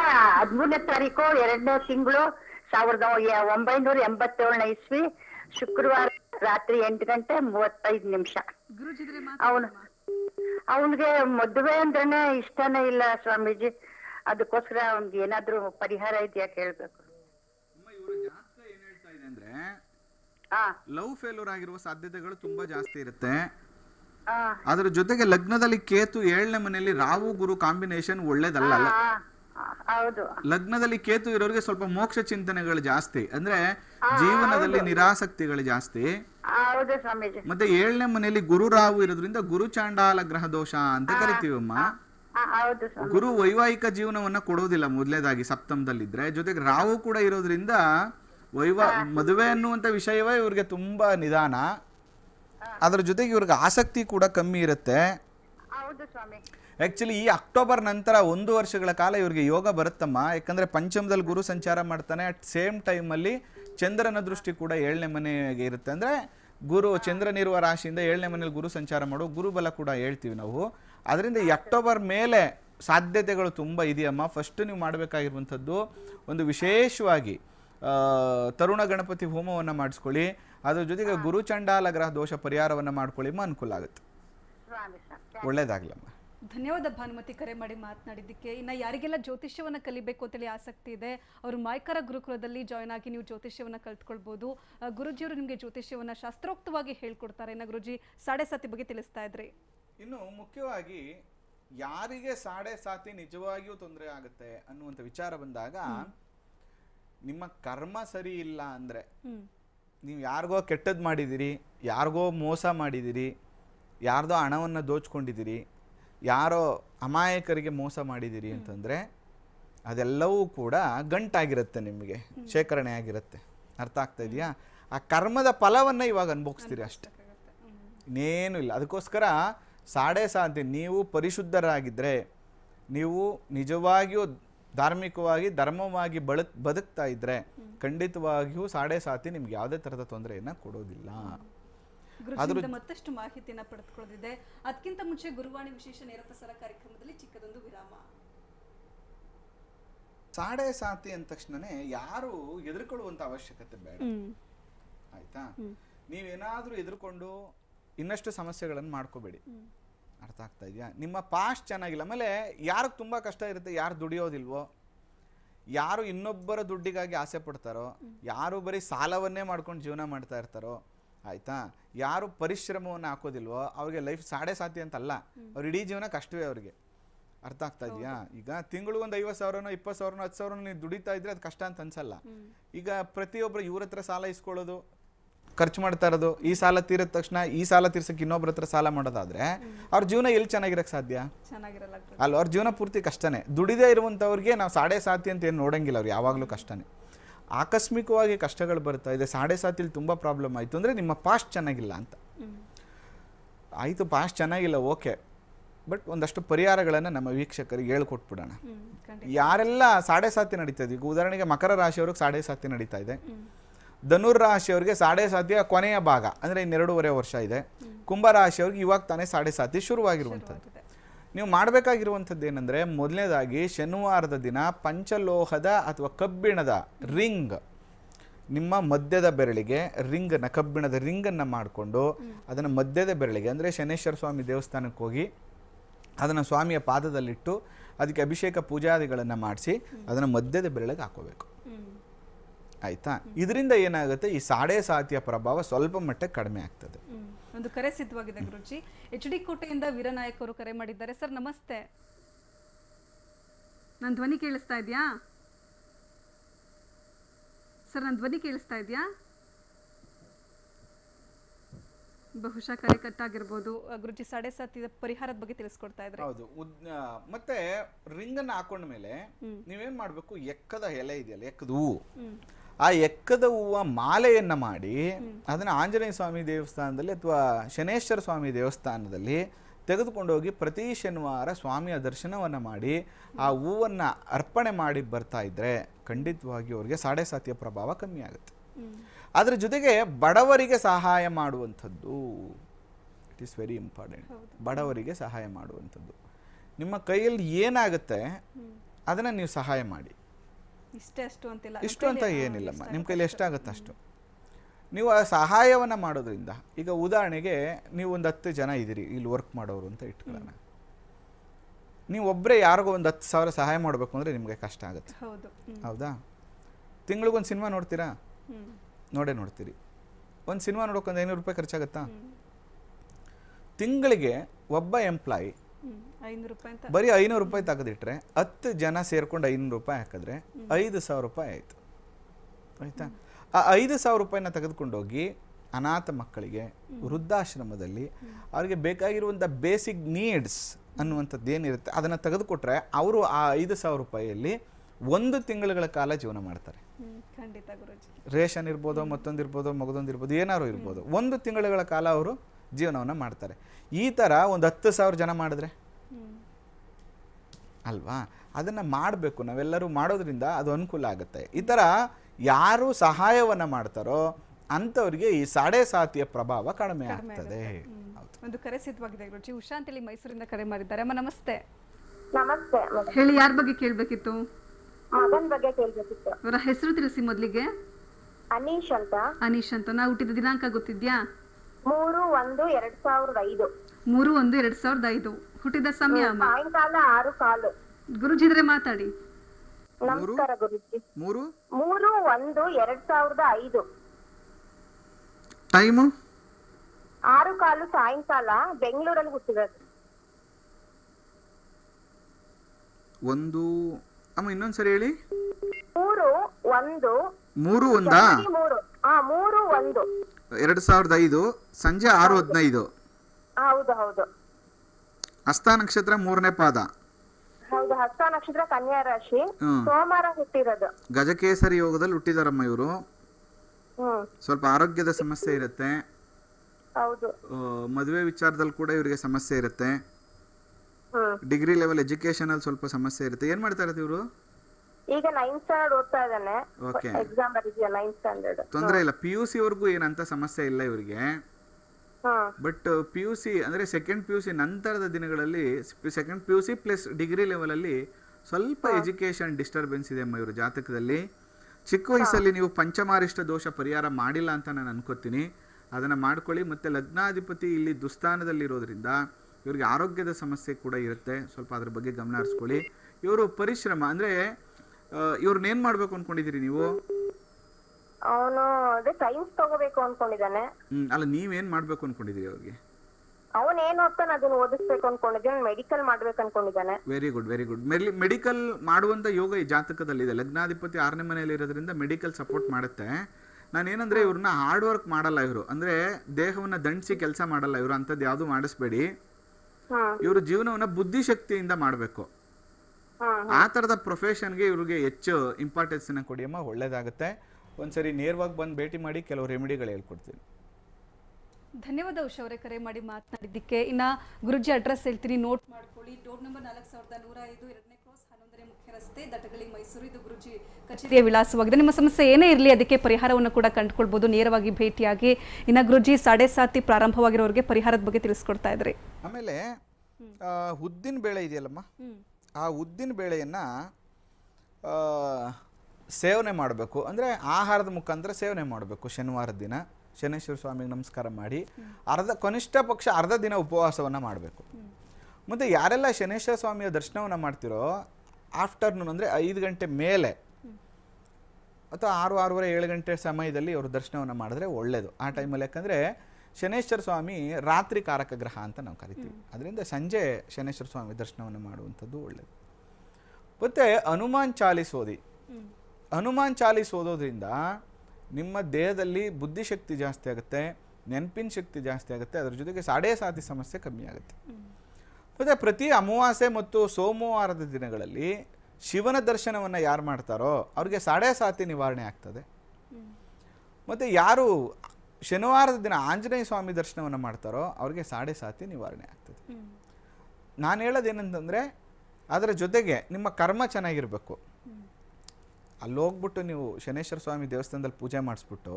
[SPEAKER 1] ಹದಿಮೂರನೇ ತಾರೀಕು ಎರಡನೇ ತಿಂಗಳು ಸಾವಿರದ ಒಂಬೈನೂರ ಎಂಬತ್ತೇಳನೇ ಇಸ್ವಿ ಶುಕ್ರವಾರ ರಾತ್ರಿ ಎಂಟು ಗಂಟೆ ಮೂವತ್ತೈದು ನಿಮಿಷ ಅವನು ಅವನಿಗೆ ಮದುವೆ ಅಂದ್ರೇನೆ ಇಷ್ಟನೇ ಇಲ್ಲ ಸ್ವಾಮೀಜಿ ಅದಕ್ಕೋಸ್ಕರ ಅವನ್ಗೆ ಏನಾದ್ರೂ ಪರಿಹಾರ ಇದೆಯಾ
[SPEAKER 2] ಕೇಳ್ಬೇಕು ಅಂದ್ರೆ ಲವ್ ಫೇಲ್ಯೂರ್ ಆಗಿರುವ ಸಾಧ್ಯತೆಗಳು ತುಂಬಾ ಜಾಸ್ತಿ ಇರುತ್ತೆ ಅದರ ಜೊತೆಗೆ ಲಗ್ನದಲ್ಲಿ ಕೇತು ಏಳನೇ ಮನೆಯಲ್ಲಿ ರಾವು ಗುರು ಕಾಂಬಿನೇಷನ್ ಒಳ್ಳೇದಲ್ಲ ಲಗ್ನದಲ್ಲಿ ಕೇತು ಇರೋರಿಗೆ ಸ್ವಲ್ಪ ಮೋಕ್ಷ ಚಿಂತನೆಗಳು ಜಾಸ್ತಿ ಅಂದ್ರೆ ಜೀವನದಲ್ಲಿ ನಿರಾಸಕ್ತಿಗಳು ಜಾಸ್ತಿ ಮತ್ತೆ ಏಳನೇ ಮನೆಯಲ್ಲಿ ಗುರು ರಾವು ಇರೋದ್ರಿಂದ ಗುರು ಚಾಂಡಾಲ ಗ್ರಹ ದೋಷ ಅಂತ ಕರಿತೀವಮ್ಮ ಗುರು ವೈವಾಹಿಕ ಜೀವನವನ್ನ ಕೊಡೋದಿಲ್ಲ ಮೊದಲೇದಾಗಿ ಸಪ್ತಮದಲ್ಲಿದ್ರೆ ಜೊತೆಗೆ ರಾವು ಕೂಡ ಇರೋದ್ರಿಂದ ವೈವಾ ಮದುವೆ ಅನ್ನುವಂತ ವಿಷಯವೇ ಇವ್ರಿಗೆ ತುಂಬಾ ನಿಧಾನ ಅದರ ಜೊತೆಗೆ ಇವ್ರಿಗೆ ಆಸಕ್ತಿ ಕೂಡ ಕಮ್ಮಿ ಇರುತ್ತೆ ಆ್ಯಕ್ಚುಲಿ ಈ ಅಕ್ಟೋಬರ್ ನಂತರ ಒಂದು ವರ್ಷಗಳ ಕಾಲ ಇವರಿಗೆ ಯೋಗ ಬರುತ್ತಮ್ಮ ಯಾಕಂದರೆ ಪಂಚಮದಲ್ಲಿ ಗುರು ಸಂಚಾರ ಮಾಡ್ತಾನೆ ಅಟ್ ಸೇಮ್ ಟೈಮಲ್ಲಿ ಚಂದ್ರನ ದೃಷ್ಟಿ ಕೂಡ ಏಳನೇ ಮನೆಗೆ ಇರುತ್ತೆ ಅಂದರೆ ಗುರು ಚಂದ್ರನಿರುವ ರಾಶಿಯಿಂದ ಏಳನೇ ಮನೇಲಿ ಗುರು ಸಂಚಾರ ಮಾಡೋ ಗುರುಬಲ ಕೂಡ ಹೇಳ್ತೀವಿ ನಾವು ಅದರಿಂದ ಈ ಅಕ್ಟೋಬರ್ ಮೇಲೆ ಸಾಧ್ಯತೆಗಳು ತುಂಬ ಇದೆಯಮ್ಮ ಫಸ್ಟ್ ನೀವು ಮಾಡಬೇಕಾಗಿರುವಂಥದ್ದು ಒಂದು ವಿಶೇಷವಾಗಿ ತರುಣ ಗಣಪತಿ ಹೋಮವನ್ನು ಮಾಡಿಸ್ಕೊಳ್ಳಿ ಅದ್ರ ಜೊತೆಗೆ ಗುರು ಚಂಡಾಲ ಗ್ರಹ ದೋಷ ಪರಿಹಾರವನ್ನು ಮಾಡ್ಕೊಳ್ಳಿಮ್ಮ ಅನುಕೂಲ ಆಗುತ್ತೆ ಒಳ್ಳೇದಾಗಲಮ್ಮ
[SPEAKER 1] ಧನ್ಯವಾದ ಭಾನುಮತಿ ಕರೆ ಮಾಡಿ ಮಾತನಾಡಿದ್ದಕ್ಕೆ ಇನ್ನು ಯಾರಿಗೆಲ್ಲ ಜ್ಯೋತಿಷ್ಯವನ್ನು ಕಲಿಬೇಕು ಅಂತೇಳಿ ಆಸಕ್ತಿ ಇದೆ ಅವರು ಮಾಯಕರ ಗುರುಕುಲದಲ್ಲಿ ಜಾಯ್ನ್ ಆಗಿ ನೀವು ಜ್ಯೋತಿಷ್ಯವನ್ನು ಕಲ್ತ್ಕೊಳ್ಬೋದು ಗುರುಜಿಯವರು ನಿಮಗೆ ಜ್ಯೋತಿಷ್ಯವನ್ನು ಶಾಸ್ತ್ರೋಕ್ತವಾಗಿ ಹೇಳ್ಕೊಡ್ತಾರೆ ಇನ್ನು ಗುರುಜಿ ಸಾಡೆ ಸಾತಿ ಬಗ್ಗೆ ತಿಳಿಸ್ತಾ ಇದ್ರಿ
[SPEAKER 2] ಇನ್ನು ಮುಖ್ಯವಾಗಿ ಯಾರಿಗೆ ಸಾಡೆ ಸಾತಿ ನಿಜವಾಗಿಯೂ ತೊಂದರೆ ಆಗುತ್ತೆ ಅನ್ನುವಂಥ ವಿಚಾರ ಬಂದಾಗ ನಿಮ್ಮ ಕರ್ಮ ಸರಿ ಇಲ್ಲ ಅಂದರೆ ನೀವು ಯಾರಿಗೋ ಕೆಟ್ಟದ್ದು ಮಾಡಿದ್ದೀರಿ ಯಾರಿಗೋ ಮೋಸ ಮಾಡಿದ್ದೀರಿ ಯಾರ್ದೋ ಹಣವನ್ನು ದೋಚ್ಕೊಂಡಿದ್ದೀರಿ ಯಾರೋ ಅಮಾಯಕರಿಗೆ ಮೋಸ ಮಾಡಿದ್ದೀರಿ ಅಂತಂದರೆ ಅದೆಲ್ಲವೂ ಕೂಡ ಗಂಟಾಗಿರುತ್ತೆ ನಿಮಗೆ ಶೇಖರಣೆ ಆಗಿರುತ್ತೆ ಅರ್ಥ ಆಗ್ತಾ ಇದೆಯಾ ಆ ಕರ್ಮದ ಫಲವನ್ನು ಇವಾಗ ಅನುಭವಿಸ್ತೀರಿ ಅಷ್ಟೆ ಇನ್ನೇನು ಇಲ್ಲ ಅದಕ್ಕೋಸ್ಕರ ಸಾಡೆ ಸಾಧ್ಯ ನೀವು ಪರಿಶುದ್ಧರಾಗಿದ್ದರೆ ನೀವು ನಿಜವಾಗಿಯೂ ಧಾರ್ಮಿಕವಾಗಿ ಧರ್ಮವಾಗಿ ಬಳಕ್ ಬದುಕ್ತಾ ಇದ್ದರೆ ಖಂಡಿತವಾಗಿಯೂ ಸಾಡೆ ಸಾತಿ ನಿಮ್ಗೆ ಯಾವುದೇ ಥರದ ತೊಂದರೆಯನ್ನು ಕೊಡೋದಿಲ್ಲ
[SPEAKER 1] ಮತ್ತಷ್ಟು ಮಾಹಿತಿಯನ್ನ ಪಡೆದುಕೊಳ್ಳದಿದೆ ಅದಕ್ಕಿಂತ ಮುಂಚೆ ಗುರುವಾಣಿ ವಿಶೇಷ ನೇರ ಕಾರ್ಯಕ್ರಮದಲ್ಲಿ ಚಿಕ್ಕದೊಂದು ವಿರಾಮ
[SPEAKER 2] ಸಾಡೆ ಸಾತಿ ಅಂದ ತಕ್ಷಣನೇ ಯಾರು ಎದುರುಕೊಳ್ಳುವಂತ ಅವಶ್ಯಕತೆ ಬೇಡ ಆಯ್ತಾ ನೀವೇನಾದ್ರೂ ಎದುರುಕೊಂಡು ಇನ್ನಷ್ಟು ಸಮಸ್ಯೆಗಳನ್ನು ಮಾಡ್ಕೋಬೇಡಿ ಅರ್ಥ ಆಗ್ತಾ ಇದೆಯಾ ನಿಮ್ಮ ಪಾಸ್ಟ್ ಚೆನ್ನಾಗಿಲ್ಲ ಆಮೇಲೆ ಯಾರಿಗೆ ತುಂಬಾ ಕಷ್ಟ ಇರುತ್ತೆ ಯಾರು ದುಡಿಯೋದಿಲ್ವೋ ಯಾರು ಇನ್ನೊಬ್ಬರ ದುಡ್ಡಿಗಾಗಿ ಆಸೆ ಪಡ್ತಾರೋ ಯಾರು ಬರೀ ಸಾಲವನ್ನೇ ಮಾಡ್ಕೊಂಡು ಜೀವನ ಮಾಡ್ತಾ ಇರ್ತಾರೋ ಆಯ್ತಾ ಯಾರು ಪರಿಶ್ರಮವನ್ನು ಹಾಕೋದಿಲ್ವೋ ಅವ್ರಿಗೆ ಲೈಫ್ ಸಾಡೆ ಸಾತಿ ಅಂತಲ್ಲ ಅವ್ರ ಇಡೀ ಜೀವನ ಕಷ್ಟವೇ ಅವ್ರಿಗೆ ಅರ್ಥ ಆಗ್ತಾ ಇದೆಯಾ ಈಗ ತಿಂಗಳಿಗೊಂದು ಐವತ್ತು ಸಾವಿರನೋ ಇಪ್ಪತ್ತು ಸಾವಿರನೋ ಹತ್ತು ಸಾವಿರನೋ ನೀವು ದುಡಿತಾ ಇದ್ರೆ ಅದು ಕಷ್ಟ ಅಂತ ಅನ್ಸಲ್ಲ ಈಗ ಪ್ರತಿಯೊಬ್ರು ಇವ್ರ ಹತ್ರ ಸಾಲ ಇಸ್ಕೊಳ್ಳೋದು ಖರ್ಚು ಮಾಡ್ತಾ ಇರೋದು ಈ ಸಾಲ ತೀರದ ತಕ್ಷಣ ಈ ಸಾಲ ತೀರ್ಸಕ್ಕೆ ಇನ್ನೊಬ್ರ ಹತ್ರ ಸಾಲ ಮಾಡೋದಾದ್ರೆ ಅವ್ರ ಜೀವನ ಎಲ್ಲಿ ಚೆನ್ನಾಗಿರಕ್ಕೆ ಸಾಧ್ಯ ಅಲ್ವ ಅವ್ರ ಜೀವನ ಪೂರ್ತಿ ಕಷ್ಟನೇ ದುಡಿದೇ ಇರುವಂತವ್ರಿಗೆ ನಾವು ಸಾಡೆ ಸಾತಿ ಅಂತ ಏನು ನೋಡಂಗಿಲ್ಲ ಅವ್ರು ಯಾವಾಗಲೂ ಕಷ್ಟನೇ ಆಕಸ್ಮಿಕವಾಗಿ ಕಷ್ಟಗಳು ಬರ್ತಾ ಇದೆ ಸಾಡೆ ಸಾತಿಲಿ ತುಂಬ ಪ್ರಾಬ್ಲಮ್ ಆಯಿತು ಅಂದರೆ ನಿಮ್ಮ ಪಾಸ್ಟ್ ಚೆನ್ನಾಗಿಲ್ಲ ಅಂತ ಆಯಿತು ಪಾಸ್ಟ್ ಚೆನ್ನಾಗಿಲ್ಲ ಓಕೆ ಬಟ್ ಒಂದಷ್ಟು ಪರಿಹಾರಗಳನ್ನು ನಮ್ಮ ವೀಕ್ಷಕರಿಗೆ ಹೇಳ್ಕೊಟ್ಬಿಡೋಣ ಯಾರೆಲ್ಲ ಸಾಡೆ ಸಾತಿ ನಡೀತಾ ಇದೆ ಉದಾಹರಣೆಗೆ ಮಕರ ರಾಶಿಯವ್ರಿಗೆ ಸಾಡೆ ಸಾತಿ ನಡೀತಾ ಇದೆ ಧನುರ್ ರಾಶಿಯವ್ರಿಗೆ ಸಾಡೆ ಸಾತಿಯ ಕೊನೆಯ ಭಾಗ ಅಂದರೆ ಇನ್ನೆರಡೂವರೆ ವರ್ಷ ಇದೆ ಕುಂಭ ಇವಾಗ ತಾನೇ ಸಾಡೆ ಸಾತಿ ಶುರುವಾಗಿರುವಂಥದ್ದು ನೀವು ಮಾಡಬೇಕಾಗಿರುವಂಥದ್ದು ಏನಂದರೆ ಮೊದಲನೇದಾಗಿ ಶನಿವಾರದ ದಿನ ಪಂಚಲೋಹದ ಅಥವಾ ಕಬ್ಬಿಣದ ರಿಂಗ್ ನಿಮ್ಮ ಮಧ್ಯದ ಬೆರಳಿಗೆ ರಿಂಗನ್ನು ಕಬ್ಬಿಣದ ರಿಂಗನ್ನು ಮಾಡಿಕೊಂಡು ಅದನ್ನು ಮಧ್ಯದ ಬೆರಳಿಗೆ ಅಂದರೆ ಶನೇಶ್ವರ ಸ್ವಾಮಿ ದೇವಸ್ಥಾನಕ್ಕೆ ಹೋಗಿ ಅದನ್ನು ಸ್ವಾಮಿಯ ಪಾದದಲ್ಲಿಟ್ಟು ಅದಕ್ಕೆ ಅಭಿಷೇಕ ಪೂಜಾದಿಗಳನ್ನು ಮಾಡಿಸಿ ಅದನ್ನು ಮಧ್ಯದ ಬೆರಳಿಗೆ ಹಾಕೋಬೇಕು ಆಯಿತಾ ಇದರಿಂದ ಏನಾಗುತ್ತೆ ಈ ಸಾಡೆ ಸಾತಿಯ ಪ್ರಭಾವ ಸ್ವಲ್ಪ ಮಟ್ಟಕ್ಕೆ ಕಡಿಮೆ ಆಗ್ತದೆ
[SPEAKER 1] ಒಂದು ಕರೆ ಸಿದ್ಧವಾಗಿದೆ ಗುರುಜಿ ಎಚ್ ಡಿ ಕೋಟೆಯಿಂದ ನಾಯಕ್ ಅವರು ಕರೆ ಮಾಡಿದ್ದಾರೆ ಸರ್ ನಮಸ್ತೆ ನನ್ನ ಧ್ವನಿ ಕೇಳಿಸ್ತಾ ಇದೆಯಾ ಸರ್ ನನ್ನ ಧ್ವನಿ ಕೇಳಿಸ್ತಾ ಇದೆಯಾ ಬಹುಶಃ ಕರೆ ಕಟ್ಟಾಗಿರ್ಬೋದು ಗುರುಜಿ ಸಾಡೆ ಪರಿಹಾರದ ಬಗ್ಗೆ ತಿಳಿಸ್ಕೊಡ್ತಾ ಇದ್ರೆ
[SPEAKER 2] ಹೌದು ಮತ್ತೆ ರಿಂಗ್ ಅನ್ನ ಹಾಕೊಂಡ ಮೇಲೆ ನೀವೇನ್ ಮಾಡ್ಬೇಕು ಎಕ್ಕದ ಎಲೆ ಇದೆಯಲ್ಲ ಎಕ್ಕದ ಆ ಎಕ್ಕದ ಹೂವ ಮಾಲೆಯನ್ನು ಮಾಡಿ ಅದನ್ನು ಆಂಜನೇಯ ಸ್ವಾಮಿ ದೇವಸ್ಥಾನದಲ್ಲಿ ಅಥವಾ ಶನೇಶ್ವರ ಸ್ವಾಮಿ ದೇವಸ್ಥಾನದಲ್ಲಿ ತೆಗೆದುಕೊಂಡೋಗಿ ಪ್ರತಿ ಶನಿವಾರ ಸ್ವಾಮಿಯ ದರ್ಶನವನ್ನು ಮಾಡಿ ಆ ಹೂವನ್ನು ಅರ್ಪಣೆ ಮಾಡಿ ಬರ್ತಾ ಇದ್ರೆ ಖಂಡಿತವಾಗಿ ಅವರಿಗೆ ಸಾಡೆ ಸಾತಿಯ ಪ್ರಭಾವ ಕಮ್ಮಿ ಆಗುತ್ತೆ ಅದರ ಜೊತೆಗೆ ಬಡವರಿಗೆ ಸಹಾಯ ಮಾಡುವಂಥದ್ದು ಇಟ್ ಈಸ್ ವೆರಿ ಇಂಪಾರ್ಟೆಂಟ್ ಬಡವರಿಗೆ ಸಹಾಯ ಮಾಡುವಂಥದ್ದು ನಿಮ್ಮ ಕೈಯಲ್ಲಿ ಏನಾಗುತ್ತೆ ಅದನ್ನು ನೀವು ಸಹಾಯ ಮಾಡಿ ಇಷ್ಟು ಅಂತಿಲ್ಲ ಇಷ್ಟು ಅಂತ ಏನಿಲ್ಲಮ್ಮ ನಿಮ್ಮ ಕೈಲಿ ಎಷ್ಟಾಗುತ್ತೆ ಅಷ್ಟು ನೀವು ಆ ಸಹಾಯವನ್ನು ಮಾಡೋದ್ರಿಂದ ಈಗ ಉದಾಹರಣೆಗೆ ನೀವು ಒಂದು ಹತ್ತು ಜನ ಇದ್ದೀರಿ ಇಲ್ಲಿ ವರ್ಕ್ ಮಾಡೋರು ಅಂತ ಇಟ್ಕೊಳ್ಳೋಣ ನೀವು ಒಬ್ಬರೇ ಯಾರಿಗೋ ಒಂದು ಹತ್ತು ಸಾವಿರ ಸಹಾಯ ಮಾಡಬೇಕು ಅಂದರೆ ನಿಮಗೆ ಕಷ್ಟ ಆಗುತ್ತೆ ಹೌದಾ ತಿಂಗಳಿಗೊಂದು ಸಿನಿಮಾ ನೋಡ್ತೀರಾ ನೋಡೇ ನೋಡ್ತೀರಿ ಒಂದು ಸಿನಿಮಾ ನೋಡೋಕೆ ಒಂದು ಐನೂರು ರೂಪಾಯಿ ಖರ್ಚಾಗತ್ತಾ ತಿಂಗಳಿಗೆ ಒಬ್ಬ ಎಂಪ್ಲಾಯಿ
[SPEAKER 1] ಐನೂರು
[SPEAKER 3] ರೂಪಾಯಿ ಬರೀ ಐನೂರು
[SPEAKER 2] ರೂಪಾಯಿ ತೆಗೆದಿಟ್ರೆ ಹತ್ತು ಜನ ಸೇರ್ಕೊಂಡು ಐನೂರು ರೂಪಾಯಿ ಹಾಕಿದ್ರೆ ಐದು ಸಾವಿರ ರೂಪಾಯಿ ಆಯಿತು ಆಯಿತಾ ಆ ಐದು ಸಾವಿರ ರೂಪಾಯಿನ ಹೋಗಿ ಅನಾಥ ಮಕ್ಕಳಿಗೆ ವೃದ್ಧಾಶ್ರಮದಲ್ಲಿ ಅವ್ರಿಗೆ ಬೇಕಾಗಿರುವಂಥ ಬೇಸಿಕ್ ನೀಡ್ಸ್ ಅನ್ನುವಂಥದ್ದು ಏನಿರುತ್ತೆ ಅದನ್ನು ತೆಗೆದುಕೊಟ್ರೆ ಅವರು ಆ ಐದು ಸಾವಿರ ರೂಪಾಯಿಯಲ್ಲಿ ಒಂದು ತಿಂಗಳುಗಳ ಕಾಲ ಜೀವನ ಮಾಡ್ತಾರೆ ಖಂಡಿತ ರೇಷನ್ ಇರ್ಬೋದು ಮತ್ತೊಂದು ಇರ್ಬೋದು ಮಗದೊಂದು ಇರ್ಬೋದು ಏನಾದ್ರು ಇರ್ಬೋದು ಒಂದು ತಿಂಗಳುಗಳ ಕಾಲ ಅವರು ಜೀವನವನ್ನು ಮಾಡ್ತಾರೆ ಈ ಥರ ಒಂದು ಹತ್ತು ಸಾವಿರ ಜನ ಮಾಡಿದ್ರೆ ಅಲ್ವಾ ಅದನ್ನು ಮಾಡಬೇಕು ನಾವೆಲ್ಲರೂ ಮಾಡೋದ್ರಿಂದ ಅದು ಅನುಕೂಲ ಆಗುತ್ತೆ ಈ ಥರ ಯಾರು ಸಹಾಯವನ್ನು ಮಾಡ್ತಾರೋ ಅಂಥವ್ರಿಗೆ ಈ ಸಾಡೆ ಸಾತಿಯ ಪ್ರಭಾವ ಕಡಿಮೆ ಆಗ್ತದೆ
[SPEAKER 1] ಒಂದು ಕರೆ ಸಿದ್ಧವಾಗಿದೆ ರುಚಿ ಉಷಾ ಅಂತೇಳಿ ಮೈಸೂರಿಂದ ಕರೆ ಮಾಡಿದ್ದಾರೆ ಅಮ್ಮ ನಮಸ್ತೆ ನಮಸ್ತೆ ಹೇಳಿ ಯಾರ ಬಗ್ಗೆ ಕೇಳಬೇಕಿತ್ತು ಮಗನ್ ಬಗ್ಗೆ ಕೇಳಬೇಕಿತ್ತು ಅವರ ಹೆಸರು ತಿಳಿಸಿ ಮೊದಲಿಗೆ ಅನೀಶ್ ಅಂತ ಅನೀಶ್ ಅಂತ ನಾವು ಹುಟ್ಟಿದ ದಿನಾಂಕ ಗೊತ್ತಿದ್ಯಾ ಮೂರು ಒಂದು ಎರಡ್ ಸಾವಿರದ ಐದು ಮೂರು ಒಂದು ಎರಡ್ ಸಾವಿರದ ಐದು ಹುಟ್ಟಿದ ಸಮಯ ಸಾಯಂಕಾಲ ಆರು ಕಾಲು ಗುರುಜಿದ್ರೆ ಮಾತಾಡಿ
[SPEAKER 2] ನಮಸ್ಕಾರ ಗುರುಜಿ ಮೂರು
[SPEAKER 1] ಮೂರು ಒಂದು ಎರಡ್ ಸಾವಿರದ ಐದು ಟೈಮು ಆರು ಕಾಲು ಸಾಯಂಕಾಲ ಬೆಂಗಳೂರಲ್ಲಿ ಹುಟ್ಟಿರೋದು
[SPEAKER 2] ಒಂದು ಅಮ್ಮ ಇನ್ನೊಂದ್ಸರಿ ಹೇಳಿ
[SPEAKER 3] ಮೂರು ಒಂದು ಮೂರು ಒಂದಾ ಮೂರು ಹಾ ಮೂರು ಒಂದು
[SPEAKER 2] ಎರಡ್ ಸಾವಿರದ ಐದು ಸಂಜೆ ಆರು ಹದಿನೈದು ಹೌದು ಹೌದು ಹಸ್ತ ನಕ್ಷತ್ರ ಮೂರನೇ ಪಾದ
[SPEAKER 1] ಹೌದು ಹಸ್ತ ನಕ್ಷತ್ರ ಕನ್ಯಾ ರಾಶಿ ಸೋಮವಾರ
[SPEAKER 2] ಗಜಕೇಸರಿ ಯೋಗದಲ್ಲಿ ಹುಟ್ಟಿದಾರಮ್ಮ ಇವರು ಸ್ವಲ್ಪ ಆರೋಗ್ಯದ ಸಮಸ್ಯೆ ಇರುತ್ತೆ ಹೌದು ಮದುವೆ ವಿಚಾರದಲ್ಲಿ ಕೂಡ ಇವರಿಗೆ ಸಮಸ್ಯೆ ಇರುತ್ತೆ ಡಿಗ್ರಿ ಲೆವೆಲ್ ಅಲ್ಲಿ ಸ್ವಲ್ಪ ಸಮಸ್ಯೆ ಇರುತ್ತೆ ಏನ್ ಮಾಡ್ತಾ ಇರೋದು ಇವರು
[SPEAKER 1] ಈಗ ನೈನ್ತ್ ಸ್ಟ್ಯಾಂಡರ್ಡ್ ಓದ್ತಾ ಇದ್ದಾನೆ
[SPEAKER 2] ಓಕೆ
[SPEAKER 3] ಎಕ್ಸಾಮ್ ಸ್ಟ್ಯಾಂಡರ್ಡ್ ತೊಂದರೆ ಇಲ್ಲ
[SPEAKER 2] ಪಿ ಯು ಏನಂತ ಸಮಸ್ಯೆ ಇಲ್ಲ ಇವರಿಗೆ ಬಟ್ ಪಿ ಯು ಸಿ ಅಂದರೆ ಸೆಕೆಂಡ್ ಪಿ ಯು ಸಿ ನಂತರದ ದಿನಗಳಲ್ಲಿ second P U C plus degree ಲೆವೆಲಲ್ಲಿ ಸ್ವಲ್ಪ ಎಜುಕೇಷನ್ ಡಿಸ್ಟರ್ಬೆನ್ಸ್ ಇದೆ ಮಯೂರು ಜಾತಕದಲ್ಲಿ ಚಿಕ್ಕ ವಯಸ್ಸಲ್ಲಿ ನೀವು ಪಂಚಮಾರಿಷ್ಟ ದೋಷ ಪರಿಹಾರ ಮಾಡಿಲ್ಲ ಅಂತ ನಾನು ಅನ್ಕೋತೀನಿ ಅದನ್ನು ಮಾಡ್ಕೊಳ್ಳಿ ಮತ್ತು ಲಗ್ನಾಧಿಪತಿ ಇಲ್ಲಿ ದುಸ್ಥಾನದಲ್ಲಿರೋದ್ರಿಂದ ಇವ್ರಿಗೆ ಆರೋಗ್ಯದ ಸಮಸ್ಯೆ ಕೂಡ ಇರುತ್ತೆ ಸ್ವಲ್ಪ ಅದ್ರ ಬಗ್ಗೆ ಗಮನ ಹರಿಸ್ಕೊಳ್ಳಿ ಇವರು ಪರಿಶ್ರಮ ಅಂದರೆ ಇವ್ರನ್ನೇನು ಮಾಡಬೇಕು ಅಂದ್ಕೊಂಡಿದ್ದೀರಿ ನೀವು
[SPEAKER 1] ಅವನು ಅದೇ ಸೈನ್ಸ್ ತಗೋಬೇಕು ಅನ್ಕೊಂಡಿದ್ದಾನೆ
[SPEAKER 2] ಅಲ್ಲ ಅಲ್ಲ ನೀವೇನ್ ಮಾಡ್ಬೇಕು ಅನ್ಕೊಂಡಿದೀವಿ ಅವ್ರಿಗೆ
[SPEAKER 1] ಅವನ್ ಏನ್ ಓದ್ತಾನೆ ಅದನ್ನ ಓದಿಸ್ಬೇಕು ಮೆಡಿಕಲ್ ಮಾಡ್ಬೇಕು
[SPEAKER 2] ಅನ್ಕೊಂಡಿದ್ದಾನೆ very good very good medical ಮಾಡುವಂತ ಯೋಗ ಈ ಜಾತಕದಲ್ಲಿದೆ ಲಗ್ನಾಧಿಪತಿ ಆರನೇ ಮನೆಯಲ್ಲಿ ಇರೋದ್ರಿಂದ ಮೆಡಿಕಲ್ ಸಪೋರ್ಟ್ ಮಾಡುತ್ತೆ ಏನಂದ್ರೆ ಇವ್ರನ್ನ ಹಾರ್ಡ್ ವರ್ಕ್ ಮಾಡಲ್ಲ ಇವರು ಅಂದ್ರೆ ದೇಹವನ್ನ ದಂಡಿಸಿ ಕೆಲಸ ಮಾಡಲ್ಲ ಇವರು ಅಂತದ್ ಯಾವ್ದು ಮಾಡಿಸ್ಬೇಡಿ ಇವರು ಜೀವನವನ್ನ ಬುದ್ಧಿ ಬುದ್ಧಿಶಕ್ತಿಯಿಂದ ಮಾಡಬೇಕು ಆ ತರದ ಪ್ರೊಫೆಷನ್ಗೆ ಇವ್ರಿಗೆ ಹೆಚ್ಚು ಇಂಪಾರ್ಟೆನ್ಸ್ ಕೊಡಿ ಅಮ್ಮ ಒಳ್ಳೇದಾಗುತ್ತೆ ಒಂದು ಸರಿ ನೇರವಾಗಿ ಬಂದು ಭೇಟಿ ಮಾಡಿ ಕೆಲವು ರೆಮಿಡಿಗಳು ಹೇಳ್ಕೊಡ್ತೀನಿ
[SPEAKER 1] ಧನ್ಯವಾದ ಉಷಾ ಅವರೇ ಕರೆ ಮಾಡಿ ಮಾತನಾಡಿದ್ದಕ್ಕೆ ಇನ್ನು ಗುರುಜಿ ಅಡ್ರೆಸ್ ಹೇಳ್ತೀನಿ ನೋಟ್ ಮಾಡ್ಕೊಳ್ಳಿ ಡೋರ್ ನಂಬರ್ ನಾಲ್ಕು ಸಾವಿರದ ನೂರ ಐದು ಎರಡನೇ ಕ್ರಾಸ್ ಹನ್ನೊಂದನೇ ಮುಖ್ಯ ರಸ್ತೆ ದಟಗಳಿ ಮೈಸೂರು ಇದು ಗುರುಜಿ ಕಚೇರಿಯ ವಿಳಾಸವಾಗಿದೆ ನಿಮ್ಮ ಸಮಸ್ಯೆ ಏನೇ ಇರಲಿ ಅದಕ್ಕೆ ಪರಿಹಾರವನ್ನು ಕೂಡ ಕಂಡುಕೊಳ್ಬೋದು ನೇರವಾಗಿ ಭೇಟಿಯಾಗಿ ಇನ್ನು ಗುರುಜಿ ಸಾಡೆ ಸಾತಿ ಪ್ರಾರಂಭವಾಗಿರೋರಿಗೆ ಪರಿಹಾರದ ಬಗ್ಗೆ ತಿಳಿಸ್ಕೊಡ್ತಾ ಇದ್ರಿ
[SPEAKER 2] ಆಮೇಲೆ ಉದ್ದಿನ ಬೇಳೆ ಇದೆಯಲ್ಲಮ್ಮ ಆ ಉದ್ದಿನ ಬೇಳೆಯನ್ನು ಸೇವನೆ ಮಾಡಬೇಕು ಅಂದರೆ ಆಹಾರದ ಮುಖಾಂತರ ಸೇವನೆ ಮಾಡಬೇಕು ಶನಿವಾರ ದಿನ ಶನೇಶ್ವರ ಸ್ವಾಮಿಗೆ ನಮಸ್ಕಾರ ಮಾಡಿ ಅರ್ಧ ಕನಿಷ್ಠ ಪಕ್ಷ ಅರ್ಧ ದಿನ ಉಪವಾಸವನ್ನು ಮಾಡಬೇಕು ಮತ್ತು ಯಾರೆಲ್ಲ ಶನೇಶ್ವರ ಸ್ವಾಮಿಯ ದರ್ಶನವನ್ನು ಮಾಡ್ತಿರೋ ಆಫ್ಟರ್ನೂನ್ ಅಂದರೆ ಐದು ಗಂಟೆ ಮೇಲೆ ಅಥವಾ ಆರು ಆರೂವರೆ ಏಳು ಗಂಟೆ ಸಮಯದಲ್ಲಿ ಅವರು ದರ್ಶನವನ್ನು ಮಾಡಿದ್ರೆ ಒಳ್ಳೆಯದು ಆ ಟೈಮಲ್ಲಿ ಯಾಕಂದರೆ ಶನೇಶ್ವರ ಸ್ವಾಮಿ ರಾತ್ರಿ ಕಾರಕ ಗ್ರಹ ಅಂತ ನಾವು ಕರಿತೀವಿ ಅದರಿಂದ ಸಂಜೆ ಶನೇಶ್ವರ ಸ್ವಾಮಿ ದರ್ಶನವನ್ನು ಮಾಡುವಂಥದ್ದು ಒಳ್ಳೆಯದು ಮತ್ತು ಹನುಮಾನ್ ಚಾಲಿಸೋದಿ ಹನುಮಾನ್ ಚಾಲೀಸ್ ಓದೋದ್ರಿಂದ ನಿಮ್ಮ ದೇಹದಲ್ಲಿ ಬುದ್ಧಿಶಕ್ತಿ ಜಾಸ್ತಿ ಆಗುತ್ತೆ ನೆನಪಿನ ಶಕ್ತಿ ಜಾಸ್ತಿ ಆಗುತ್ತೆ ಅದರ ಜೊತೆಗೆ ಸಾಡೇ ಸಾತಿ ಸಮಸ್ಯೆ ಕಮ್ಮಿ ಆಗುತ್ತೆ ಮತ್ತು ಪ್ರತಿ ಅಮಾವಾಸ್ಯೆ ಮತ್ತು ಸೋಮವಾರದ ದಿನಗಳಲ್ಲಿ ಶಿವನ ದರ್ಶನವನ್ನು ಯಾರು ಮಾಡ್ತಾರೋ ಅವ್ರಿಗೆ ಸಾಡೆ ಸಾತಿ ನಿವಾರಣೆ ಆಗ್ತದೆ ಮತ್ತು ಯಾರು ಶನಿವಾರದ ದಿನ ಆಂಜನೇಯ ಸ್ವಾಮಿ ದರ್ಶನವನ್ನು ಮಾಡ್ತಾರೋ ಅವ್ರಿಗೆ ಸಾಡೆ ಸಾತಿ ನಿವಾರಣೆ ಆಗ್ತದೆ ನಾನು ಹೇಳೋದೇನಂತಂದರೆ ಅದರ ಜೊತೆಗೆ ನಿಮ್ಮ ಕರ್ಮ ಚೆನ್ನಾಗಿರಬೇಕು ಅಲ್ಲಿ ಹೋಗ್ಬಿಟ್ಟು ನೀವು ಶನೇಶ್ವರ ಸ್ವಾಮಿ ದೇವಸ್ಥಾನದಲ್ಲಿ ಪೂಜೆ ಮಾಡಿಸ್ಬಿಟ್ಟು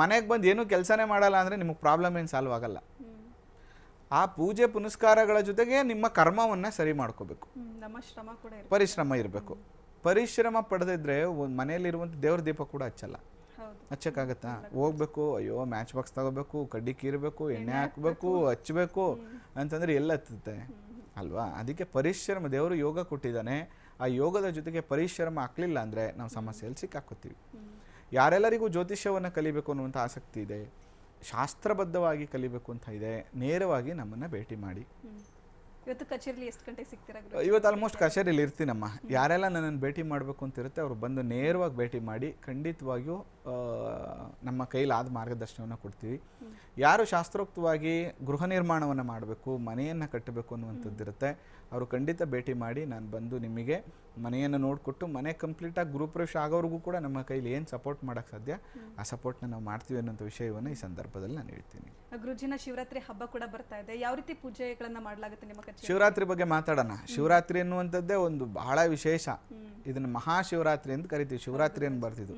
[SPEAKER 2] ಮನೆಗೆ ಬಂದು ಏನೂ ಕೆಲಸನೇ ಮಾಡಲ್ಲ ಅಂದರೆ ನಿಮಗೆ ಪ್ರಾಬ್ಲಮ್ ಏನು ಸಾಲ್ವ್ ಆಗಲ್ಲ ಆ ಪೂಜೆ ಪುನಸ್ಕಾರಗಳ ಜೊತೆಗೆ ನಿಮ್ಮ ಕರ್ಮವನ್ನ ಸರಿ ಮಾಡ್ಕೋಬೇಕು ಪರಿಶ್ರಮ ಇರಬೇಕು ಪರಿಶ್ರಮ ಪಡೆದಿದ್ರೆ ಮನೆಯಲ್ಲಿರುವಂಥ ದೇವ್ರ ದೀಪ ಕೂಡ ಹಚ್ಚಲ್ಲ ಹಚ್ಚಕ್ಕಾಗತ್ತಾ ಹೋಗ್ಬೇಕು ಅಯ್ಯೋ ಮ್ಯಾಚ್ ಬಾಕ್ಸ್ ತಗೋಬೇಕು ಕಡ್ಡಿ ಕೀರಬೇಕು ಎಣ್ಣೆ ಹಾಕಬೇಕು ಹಚ್ಚಬೇಕು ಅಂತಂದ್ರೆ ಎಲ್ಲ ಹತ್ತುತ್ತೆ ಅಲ್ವಾ ಅದಕ್ಕೆ ಪರಿಶ್ರಮ ದೇವರು ಯೋಗ ಕೊಟ್ಟಿದ್ದಾನೆ ಆ ಯೋಗದ ಜೊತೆಗೆ ಪರಿಶ್ರಮ ಆಗಲಿಲ್ಲ ಅಂದರೆ ನಾವು ಸಮಸ್ಯೆಯಲ್ಲಿ ಸಿಕ್ಕಾಕೋತೀವಿ ಯಾರೆಲ್ಲರಿಗೂ ಜ್ಯೋತಿಷ್ಯವನ್ನು ಕಲಿಬೇಕು ಅನ್ನುವಂಥ ಆಸಕ್ತಿ ಇದೆ ಶಾಸ್ತ್ರಬದ್ಧವಾಗಿ ಕಲಿಬೇಕು ಅಂತ ಇದೆ ನೇರವಾಗಿ ನಮ್ಮನ್ನು ಭೇಟಿ ಮಾಡಿ
[SPEAKER 1] ಇವತ್ತು ಕಚೇರಿಲಿ ಎಷ್ಟು ಸಿಗ್ತೀರಾ
[SPEAKER 2] ಇವತ್ತು ಆಲ್ಮೋಸ್ಟ್ ಕಚೇರಿಲಿ ಇರ್ತೀನಮ್ಮ ಯಾರೆಲ್ಲ ನನ್ನನ್ನು ಭೇಟಿ ಮಾಡಬೇಕು ಅಂತ ಇರುತ್ತೆ ಅವರು ಬಂದು ನೇರವಾಗಿ ಭೇಟಿ ಮಾಡಿ ಖಂಡಿತವಾಗಿಯೂ ನಮ್ಮ ಕೈಲಾದ ಮಾರ್ಗದರ್ಶನವನ್ನು ಕೊಡ್ತೀವಿ ಯಾರು ಶಾಸ್ತ್ರೋಕ್ತವಾಗಿ ಗೃಹ ನಿರ್ಮಾಣವನ್ನು ಮಾಡಬೇಕು ಮನೆಯನ್ನು ಕಟ್ಟಬೇಕು ಅನ್ನುವಂಥದ್ದು ಇರುತ್ತೆ ಅವರು ಖಂಡಿತ ಭೇಟಿ ಮಾಡಿ ನಾನು ಬಂದು ನಿಮಗೆ ಮನೆಯನ್ನು ನೋಡಿಕೊಟ್ಟು ಮನೆ ಕಂಪ್ಲೀಟಾಗಿ ಗೃಹಪ್ರವೇಶ ಆಗೋರಿಗೂ ಕೂಡ ನಮ್ಮ ಕೈಲಿ ಏನು ಸಪೋರ್ಟ್ ಮಾಡೋಕ್ಕೆ ಸಾಧ್ಯ ಆ ಸಪೋರ್ಟ್ನ ನಾವು ಮಾಡ್ತೀವಿ ಅನ್ನೋಂಥ ವಿಷಯವನ್ನು ಈ ಸಂದರ್ಭದಲ್ಲಿ ನಾನು ಹೇಳ್ತೀನಿ
[SPEAKER 1] ಗುರುಜಿನ ಶಿವರಾತ್ರಿ ಹಬ್ಬ ಕೂಡ ಬರ್ತಾ ಇದೆ ಯಾವ ರೀತಿ ಪೂಜೆಗಳನ್ನು ಮಾಡಲಾಗುತ್ತೆ ನಿಮ್ಮ
[SPEAKER 2] ಶಿವರಾತ್ರಿ ಬಗ್ಗೆ ಮಾತಾಡೋಣ ಶಿವರಾತ್ರಿ ಅನ್ನುವಂಥದ್ದೇ ಒಂದು ಬಹಳ ವಿಶೇಷ ಇದನ್ನು ಮಹಾಶಿವರಾತ್ರಿ ಅಂತ ಕರಿತೀವಿ ಶಿವರಾತ್ರಿ ಅನ್ನು ಬರ್ತಿದ್ದು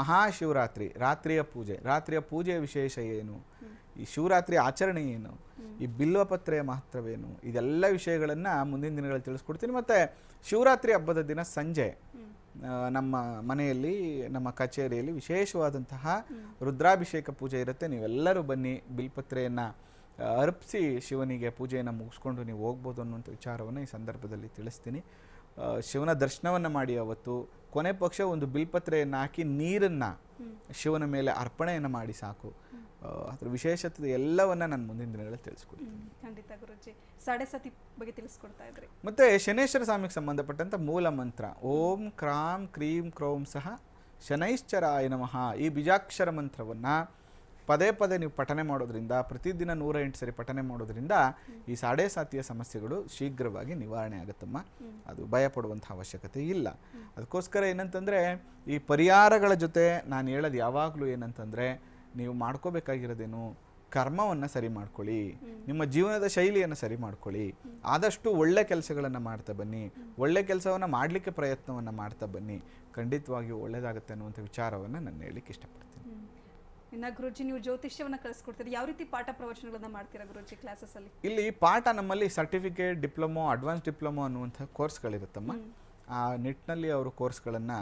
[SPEAKER 2] ಮಹಾಶಿವರಾತ್ರಿ ರಾತ್ರಿಯ ಪೂಜೆ ರಾತ್ರಿಯ ಪೂಜೆಯ ವಿಶೇಷ ಏನು ಈ ಶಿವರಾತ್ರಿ ಆಚರಣೆ ಏನು ಈ ಬಿಲ್ವಪತ್ರೆಯ ಮಹತ್ವವೇನು ಇದೆಲ್ಲ ವಿಷಯಗಳನ್ನು ಮುಂದಿನ ದಿನಗಳಲ್ಲಿ ತಿಳಿಸ್ಕೊಡ್ತೀನಿ ಮತ್ತು ಶಿವರಾತ್ರಿ ಹಬ್ಬದ ದಿನ ಸಂಜೆ ನಮ್ಮ ಮನೆಯಲ್ಲಿ ನಮ್ಮ ಕಚೇರಿಯಲ್ಲಿ ವಿಶೇಷವಾದಂತಹ ರುದ್ರಾಭಿಷೇಕ ಪೂಜೆ ಇರುತ್ತೆ ನೀವೆಲ್ಲರೂ ಬನ್ನಿ ಬಿಲ್ಪತ್ರೆಯನ್ನು ಅರ್ಪಿಸಿ ಶಿವನಿಗೆ ಪೂಜೆಯನ್ನು ಮುಗಿಸ್ಕೊಂಡು ನೀವು ಹೋಗ್ಬೋದು ಅನ್ನುವಂಥ ವಿಚಾರವನ್ನು ಈ ಸಂದರ್ಭದಲ್ಲಿ ತಿಳಿಸ್ತೀನಿ ಶಿವನ ದರ್ಶನವನ್ನು ಮಾಡಿ ಅವತ್ತು ಕೊನೆ ಪಕ್ಷ ಒಂದು ಬಿಲ್ಪತ್ರೆಯನ್ನು ಹಾಕಿ ನೀರನ್ನು ಶಿವನ ಮೇಲೆ ಅರ್ಪಣೆಯನ್ನು ಮಾಡಿ ಸಾಕು ಅದರ ವಿಶೇಷತೆ ಎಲ್ಲವನ್ನ ನಾನು ಮುಂದಿನ ದಿನಗಳಲ್ಲಿ ತಿಳಿಸ್ಕೊಡ್ತೀನಿ
[SPEAKER 1] ಖಂಡಿತ ಗುರುಜಿ ಬಗ್ಗೆ ತಿಳಿಸ್ಕೊಡ್ತಾ ಇದ್ರಿ
[SPEAKER 2] ಮತ್ತೆ ಶನೇಶ್ವರ ಸ್ವಾಮಿಗೆ ಸಂಬಂಧಪಟ್ಟಂತ ಮೂಲ ಮಂತ್ರ ಓಂ ಕ್ರಾಂ ಕ್ರೀಂ ಕ್ರೋಂ ಸಹ ಶನೈಶ್ಚರಾಯ ನಮಃ ಈ ಬಿಜಾಕ್ಷರ ಮಂತ್ರವನ್ನ ಪದೇ ಪದೇ ನೀವು ಪಠನೆ ಮಾಡೋದ್ರಿಂದ ಪ್ರತಿದಿನ ನೂರ ಎಂಟು ಸರಿ ಪಠನೆ ಮಾಡೋದ್ರಿಂದ ಈ ಸಾಡೆ ಸಾತಿಯ ಸಮಸ್ಯೆಗಳು ಶೀಘ್ರವಾಗಿ ನಿವಾರಣೆ ಆಗುತ್ತಮ್ಮ ಅದು ಭಯ ಅವಶ್ಯಕತೆ ಇಲ್ಲ ಅದಕ್ಕೋಸ್ಕರ ಏನಂತಂದರೆ ಈ ಪರಿಹಾರಗಳ ಜೊತೆ ನಾನು ಹೇಳೋದು ಯಾವಾಗಲೂ ಏನಂತಂದರೆ ನೀವು ಮಾಡ್ಕೋಬೇಕಾಗಿರೋದೇನು ಕರ್ಮವನ್ನು ಸರಿ ಮಾಡ್ಕೊಳ್ಳಿ ನಿಮ್ಮ ಜೀವನದ ಶೈಲಿಯನ್ನು ಸರಿ ಮಾಡ್ಕೊಳ್ಳಿ ಆದಷ್ಟು ಒಳ್ಳೆ ಕೆಲಸಗಳನ್ನು ಮಾಡ್ತಾ ಬನ್ನಿ ಒಳ್ಳೆ ಕೆಲಸವನ್ನು ಮಾಡಲಿಕ್ಕೆ ಪ್ರಯತ್ನವನ್ನು ಮಾಡ್ತಾ ಬನ್ನಿ ಖಂಡಿತವಾಗಿಯೂ ಒಳ್ಳೆಯದಾಗುತ್ತೆ ಅನ್ನುವಂಥ ವಿಚಾರವನ್ನು ನಾನು ಹೇಳಲಿಕ್ಕೆ ಇಷ್ಟಪಡ್ತೀನಿ
[SPEAKER 1] ಇನ್ನು ಗುರುಜಿ ನೀವು ಜ್ಯೋತಿಷ್ಯವನ್ನು ಕಲಿಸ್ಕೊಡ್ತೀರಿ ಯಾವ ರೀತಿ ಪಾಠ ಪ್ರವಚನಗಳನ್ನು ಮಾಡ್ತೀರಾ ಗುರುಜಿ ಕ್ಲಾಸಸ್ ಅಲ್ಲಿ
[SPEAKER 2] ಇಲ್ಲಿ ಪಾಠ ನಮ್ಮಲ್ಲಿ ಸರ್ಟಿಫಿಕೇಟ್ ಡಿಪ್ಲೊಮೊ ಅಡ್ವಾನ್ಸ್ ಡಿಪ್ಲೊಮೊ ಅನ್ನುವಂಥ ಕೋರ್ಸ್ಗಳಿರುತ್ತಮ್ಮ ಆ ನಿಟ್ಟಿನಲ್ಲಿ ಅವರು ಕೋರ್ಸ್ಗಳನ್ನು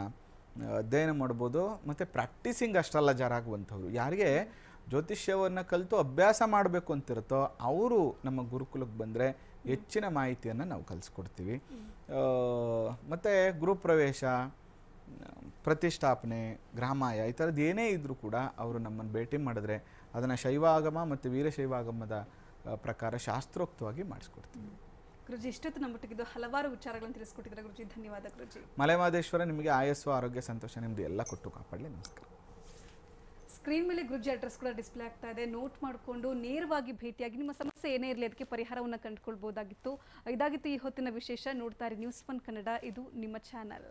[SPEAKER 2] ಅಧ್ಯಯನ ಮಾಡ್ಬೋದು ಮತ್ತು ಪ್ರಾಕ್ಟೀಸಿಂಗ್ ಅಷ್ಟೆಲ್ಲ ಜಾರಾಗುವಂಥವ್ರು ಯಾರಿಗೆ ಜ್ಯೋತಿಷ್ಯವನ್ನು ಕಲಿತು ಅಭ್ಯಾಸ ಮಾಡಬೇಕು ಅಂತಿರುತ್ತೋ ಅವರು ನಮ್ಮ ಗುರುಕುಲಕ್ಕೆ ಬಂದರೆ ಹೆಚ್ಚಿನ ಮಾಹಿತಿಯನ್ನು ನಾವು ಕಲಿಸ್ಕೊಡ್ತೀವಿ ಮತ್ತು ಪ್ರವೇಶ ಪ್ರತಿಷ್ಠಾಪನೆ ಗ್ರಾಮಾಯ ಈ ಥರದ್ದು ಏನೇ ಇದ್ದರೂ ಕೂಡ ಅವರು ನಮ್ಮನ್ನು ಭೇಟಿ ಮಾಡಿದ್ರೆ ಅದನ್ನು ಶೈವಾಗಮ ಮತ್ತು ವೀರಶೈವಾಗಮದ ಪ್ರಕಾರ ಶಾಸ್ತ್ರೋಕ್ತವಾಗಿ ಮಾಡಿಸ್ಕೊಡ್ತೀವಿ
[SPEAKER 1] ಗುರುಜಿ ಇಷ್ಟೊತ್ತು ನಮ್ಮ ಹಲವಾರು ವಿಚಾರಗಳನ್ನು ತಿಳಿಸ್ಕೊಟ್ಟಿದ್ರೆ ಗುರುಜಿ ಧನ್ಯವಾದ ಗುರುಜಿ
[SPEAKER 2] ಮಲೆಮಹದೇಶ್ವರ ನಿಮಗೆ ಆಯಸ್ಸು ಆರೋಗ್ಯ ಸಂತೋಷ ನಿಮ್ಮದು ಎಲ್ಲ ಕೊಟ್ಟು ಕಾಪಾಡಲಿ ನಮಸ್ಕಾರ
[SPEAKER 1] ಸ್ಕ್ರೀನ್ ಮೇಲೆ ಗುರುಜಿ ಅಡ್ರೆಸ್ ಕೂಡ ಡಿಸ್ಪ್ಲೇ ಆಗ್ತಾ ಇದೆ ನೋಟ್ ಮಾಡಿಕೊಂಡು ನೇರವಾಗಿ ಭೇಟಿಯಾಗಿ ನಿಮ್ಮ ಸಮಸ್ಯೆ ಏನೇ ಇರಲಿ ಅದಕ್ಕೆ ಪರಿಹಾರವನ್ನು ಕಂಡುಕೊಳ್ಬೋದಾಗಿತ್ತು ಇದಾಗಿತ್ತು ಈ ಹೊತ್ತಿನ ವಿಶೇಷ ನೋಡ್ತಾ ಇರಿ ನ್ಯೂಸ್ ಒನ್ ಕನ್ನಡ ಇದು ನಿಮ್ಮ ಚಾನಲ್